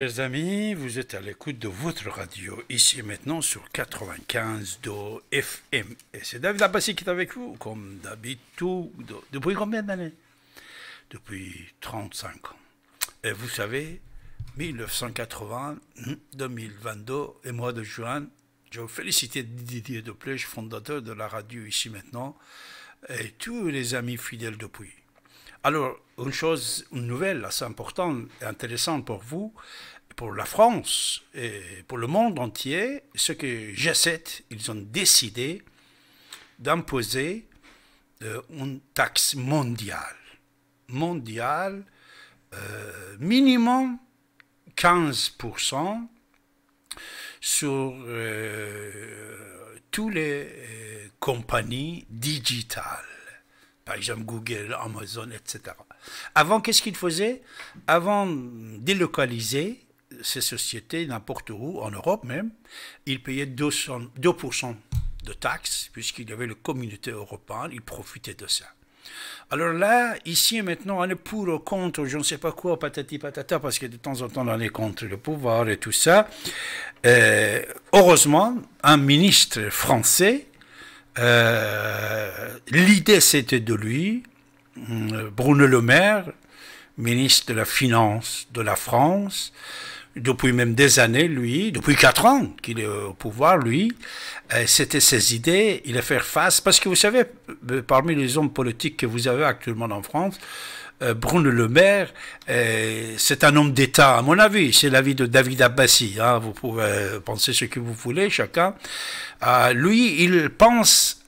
Chers amis, vous êtes à l'écoute de votre radio, ici et maintenant sur 95 FM. Et c'est David Abassi qui est avec vous, comme d'habitude, depuis combien d'années Depuis 35 ans. Et vous savez, 1980, 2022 et mois de juin, je vous félicite Didier Deplèche, fondateur de la radio ici maintenant, et tous les amis fidèles depuis. Alors, une chose, nouvelle assez importante et intéressante pour vous, pour la France et pour le monde entier, c'est que G7, ils ont décidé d'imposer euh, une taxe mondiale. Mondiale, euh, minimum 15% sur euh, toutes les compagnies digitales par exemple Google, Amazon, etc. Avant, qu'est-ce qu'ils faisaient Avant délocaliser ces sociétés n'importe où, en Europe même, ils payaient 2% de taxes, puisqu'il y avait la communauté européenne, ils profitaient de ça. Alors là, ici et maintenant, on est pour ou contre, je ne sais pas quoi, patati patata, parce que de temps en temps, on est contre le pouvoir et tout ça. Euh, heureusement, un ministre français euh, l'idée, c'était de lui, euh, Bruno Le Maire, ministre de la Finance de la France, depuis même des années, lui, depuis quatre ans qu'il est au pouvoir, lui, euh, c'était ses idées, il a fait face, parce que vous savez, parmi les hommes politiques que vous avez actuellement en France, euh, Bruno Le Maire, euh, c'est un homme d'État, à mon avis. C'est l'avis de David Abbassi. Hein. vous pouvez euh, penser ce que vous voulez, chacun. lui, il pense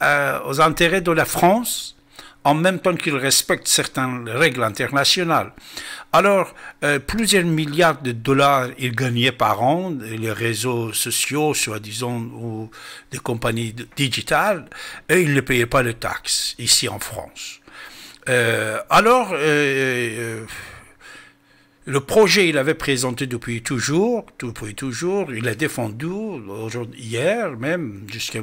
aux intérêts de la France en même temps qu'il respecte certaines règles internationales. Alors, plusieurs milliards de dollars il gagnait par an, les réseaux sociaux, soi-disant, ou des compagnies digitales, et il ne payait pas de taxes ici en France. Euh, alors, euh, euh, le projet, il avait présenté depuis toujours, depuis toujours, il l'a défendu hier même, jusqu'à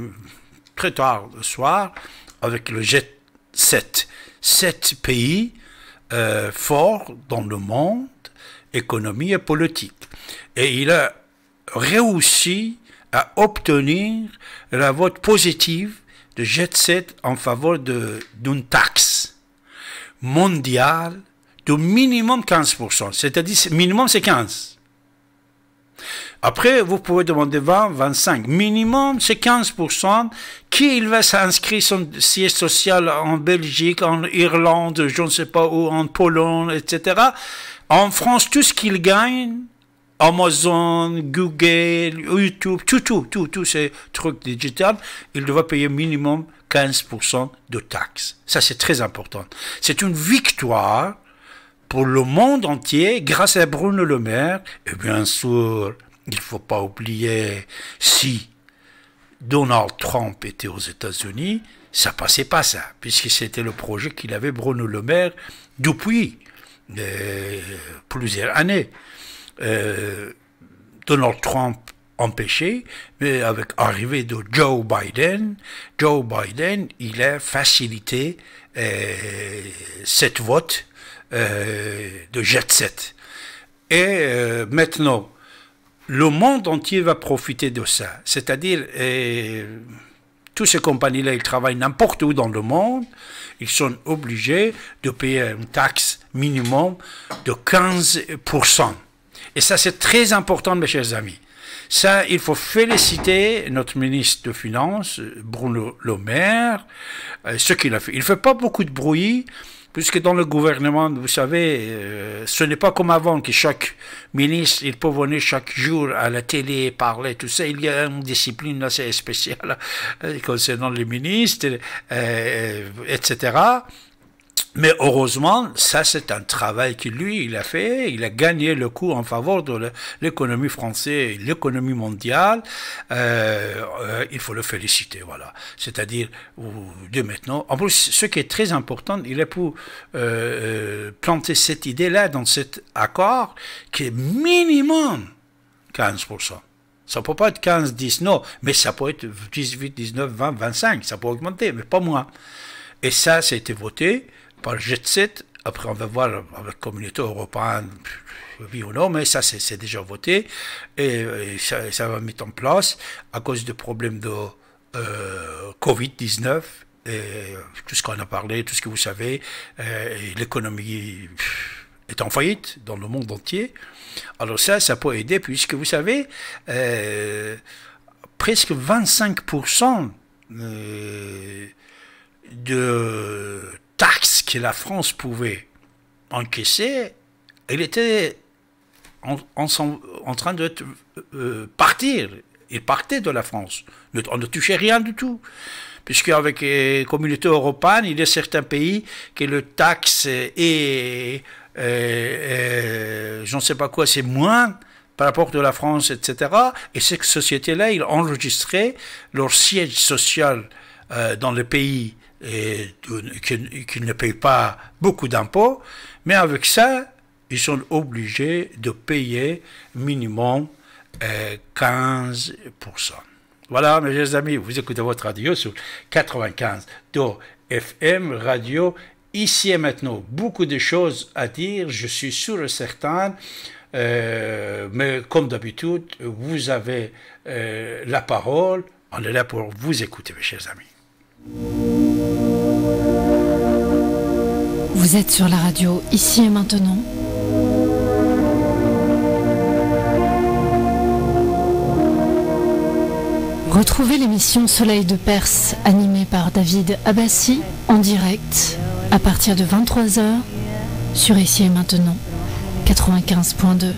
très tard le soir, avec le G7. Sept pays euh, forts dans le monde, économie et politique. Et il a réussi à obtenir la vote positive de G7 en faveur d'une taxe mondial de minimum 15%. C'est-à-dire, minimum, c'est 15%. Après, vous pouvez demander 20, 25. Minimum, c'est 15%. Qui il va s'inscrire son siège social en Belgique, en Irlande, je ne sais pas où, en Pologne, etc. En France, tout ce qu'il gagne, Amazon, Google, YouTube, tout, tout, tout, tous ces trucs digitaux, il doit payer minimum 15% de taxes. Ça, c'est très important. C'est une victoire pour le monde entier grâce à Bruno Le Maire. Et bien sûr, il faut pas oublier, si Donald Trump était aux États-Unis, ça passait pas ça, puisque c'était le projet qu'il avait Bruno Le Maire depuis euh, plusieurs années. Euh, Donald Trump empêché, mais avec l'arrivée de Joe Biden, Joe Biden, il a facilité euh, cette vote euh, de jet 7 Et maintenant, le monde entier va profiter de ça. C'est-à-dire, tous ces compagnies-là, ils travaillent n'importe où dans le monde. Ils sont obligés de payer une taxe minimum de 15%. Et ça, c'est très important, mes chers amis. Ça, il faut féliciter notre ministre de Finances, Bruno Le Maire, euh, ce qu'il a fait. Il ne fait pas beaucoup de bruit, puisque dans le gouvernement, vous savez, euh, ce n'est pas comme avant que chaque ministre, il peut venir chaque jour à la télé parler, tout ça. Il y a une discipline assez spéciale euh, concernant les ministres, etc. Mais heureusement, ça c'est un travail que lui, il a fait, il a gagné le coup en faveur de l'économie française, l'économie mondiale. Euh, euh, il faut le féliciter, voilà. C'est-à-dire, de maintenant. En plus, ce qui est très important, il est pour euh, planter cette idée-là dans cet accord qui est minimum 15%. Ça peut pas être 15, 10, non, mais ça peut être 18, 19, 20, 25, ça peut augmenter, mais pas moins. Et ça, ça a été voté par je cite, après on va voir avec la communauté européenne, oui ou non, mais ça c'est déjà voté, et, ça, ça, va mettre en place à cause des problèmes de euh, Covid-19, tout ce qu'on a parlé, tout ce que vous savez, euh, l'économie est en faillite dans le monde entier. Alors ça, ça peut aider, puisque vous savez, euh, presque 25% de taxes que la France pouvait encaisser, il était en, train de euh, partir. Il partait de la France. On ne touchait rien du tout. Puisqu'avec les euh, communautés européennes, il y a certains pays qui le taxe et, euh, je ne sais pas quoi, c'est moins par rapport de la France, etc. Et ces sociétés-là, ils enregistraient leur siège social dans le pays qu'ils ne payent pas beaucoup d'impôts, mais avec ça, ils sont obligés de payer minimum 15%. Euh, voilà, mes chers amis, vous écoutez votre radio sur 95 FM Radio. Ici et maintenant, beaucoup de choses à dire, je suis sûr et certain. Euh, mais comme d'habitude, vous avez euh, la parole. On est là pour vous écouter, mes chers amis. Vous êtes sur la radio ici et maintenant Retrouvez l'émission Soleil de Perse animée par David Abbassi en direct à partir de 23h sur Ici et maintenant 95.2.